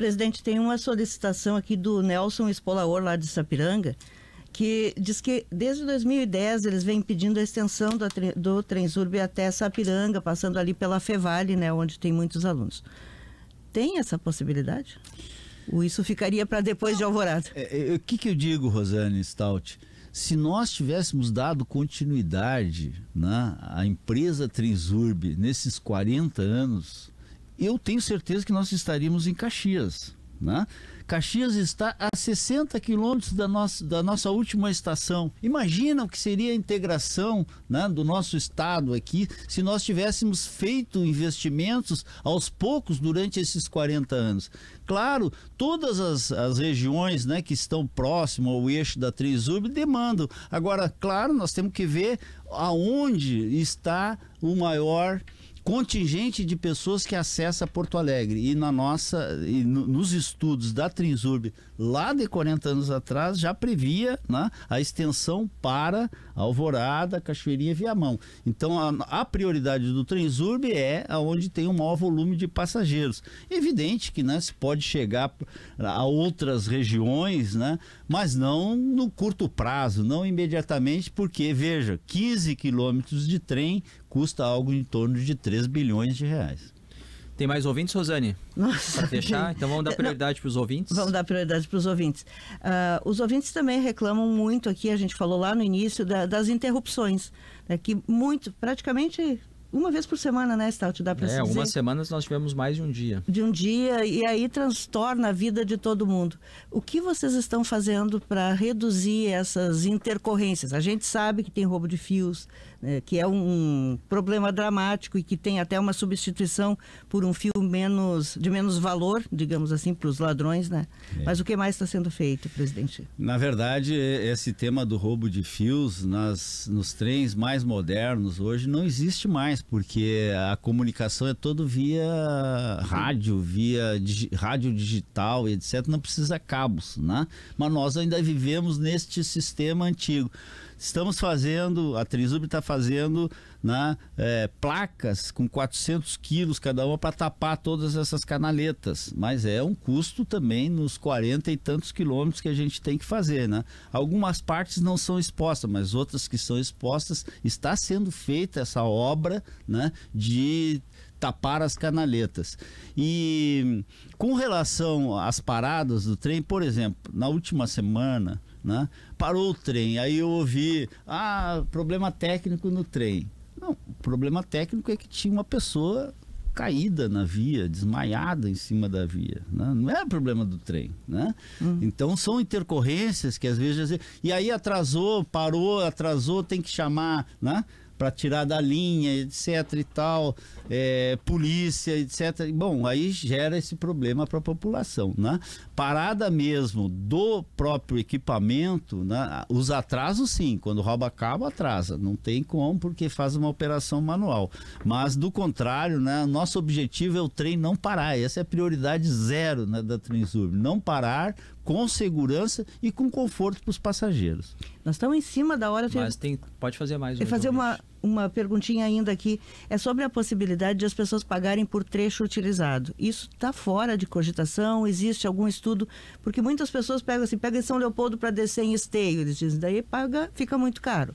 Presidente, tem uma solicitação aqui do Nelson Espolaor, lá de Sapiranga, que diz que desde 2010 eles vêm pedindo a extensão do, do Transurbe até Sapiranga, passando ali pela Fevale, né, onde tem muitos alunos. Tem essa possibilidade? Ou isso ficaria para depois de Alvorada? É, é, é, o é, que, que eu digo, Rosane Stout? Se nós tivéssemos dado continuidade né, à empresa Transurb nesses 40 anos, eu tenho certeza que nós estaríamos em Caxias. Né? Caxias está a 60 quilômetros da nossa, da nossa última estação. Imagina o que seria a integração né, do nosso estado aqui se nós tivéssemos feito investimentos aos poucos durante esses 40 anos. Claro, todas as, as regiões né, que estão próximas ao eixo da Trisul demandam. Agora, claro, nós temos que ver aonde está o maior contingente de pessoas que acessa Porto Alegre. E na nossa, e no, nos estudos da Trinsurb, lá de 40 anos atrás, já previa né, a extensão para Alvorada, Cachoeirinha e Viamão. Então a, a prioridade do Trinsurb é aonde tem o um maior volume de passageiros. Evidente que né, se pode chegar a outras regiões, né, mas não no curto prazo, não imediatamente, porque veja, 15 quilômetros de trem custa algo em torno de 3 bilhões de reais. Tem mais ouvintes, Rosane? Nossa. Pra deixar? Então vamos dar prioridade para os ouvintes? Vamos dar prioridade para os ouvintes. Uh, os ouvintes também reclamam muito aqui, a gente falou lá no início, da, das interrupções. Né, que muito, praticamente uma vez por semana, né, Stout? Dá para é, algumas dizer? semanas nós tivemos mais de um dia. De um dia, e aí transtorna a vida de todo mundo. O que vocês estão fazendo para reduzir essas intercorrências? A gente sabe que tem roubo de fios, né, que é um problema dramático e que tem até uma substituição por um fio menos de menos valor, digamos assim, para os ladrões, né? É. Mas o que mais está sendo feito, presidente? Na verdade, esse tema do roubo de fios nas, nos trens mais modernos hoje não existe mais mais, porque a comunicação é todo via rádio, via rádio digital e etc. Não precisa cabos, né? Mas nós ainda vivemos neste sistema antigo. Estamos fazendo, a Trisub está fazendo né, é, placas com 400 quilos cada uma para tapar todas essas canaletas. Mas é um custo também nos 40 e tantos quilômetros que a gente tem que fazer. Né? Algumas partes não são expostas, mas outras que são expostas, está sendo feita essa obra né, de tapar as canaletas. E com relação às paradas do trem, por exemplo, na última semana, né, parou o trem, aí eu ouvi, ah, problema técnico no trem. O problema técnico é que tinha uma pessoa caída na via, desmaiada em cima da via. Né? Não é problema do trem. Né? Hum. Então são intercorrências que às vezes. E aí atrasou, parou, atrasou, tem que chamar. Né? para tirar da linha, etc e tal, é, polícia, etc. Bom, aí gera esse problema para a população, né? Parada mesmo do próprio equipamento, né? os atrasos sim, quando rouba cabo atrasa, não tem como porque faz uma operação manual. Mas do contrário, né? Nosso objetivo é o trem não parar, essa é a prioridade zero né, da Transurb, não parar com segurança e com conforto para os passageiros. Nós estamos em cima da hora. Mas tem, pode fazer mais. Um fazer uma, uma perguntinha ainda aqui. É sobre a possibilidade de as pessoas pagarem por trecho utilizado. Isso está fora de cogitação? Existe algum estudo? Porque muitas pessoas pegam assim, pegam em São Leopoldo para descer em Esteio. Eles dizem, daí paga, fica muito caro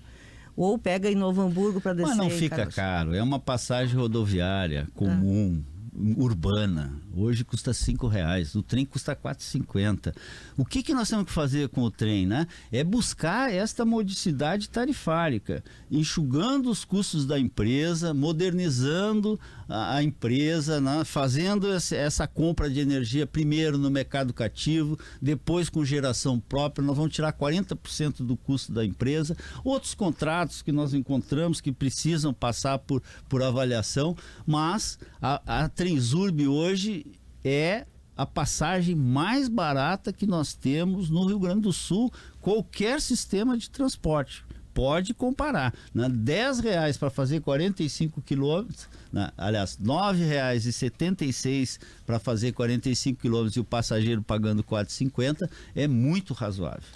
ou pega em Novo Hamburgo para descer. Mas não fica Carlos. caro, é uma passagem rodoviária comum, ah urbana. Hoje custa cinco reais, o trem custa 4,50. O que, que nós temos que fazer com o trem, né? É buscar esta modicidade tarifária, enxugando os custos da empresa, modernizando a, a empresa, né? fazendo esse, essa compra de energia primeiro no mercado cativo, depois com geração própria. Nós vamos tirar 40% do custo da empresa. Outros contratos que nós encontramos que precisam passar por, por avaliação, mas a, a Transurb hoje é a passagem mais barata que nós temos no Rio Grande do Sul, qualquer sistema de transporte. Pode comparar, né? 10 reais para fazer 45 quilômetros, né? aliás, R$ 9,76 para fazer 45 quilômetros e o passageiro pagando 4,50 é muito razoável.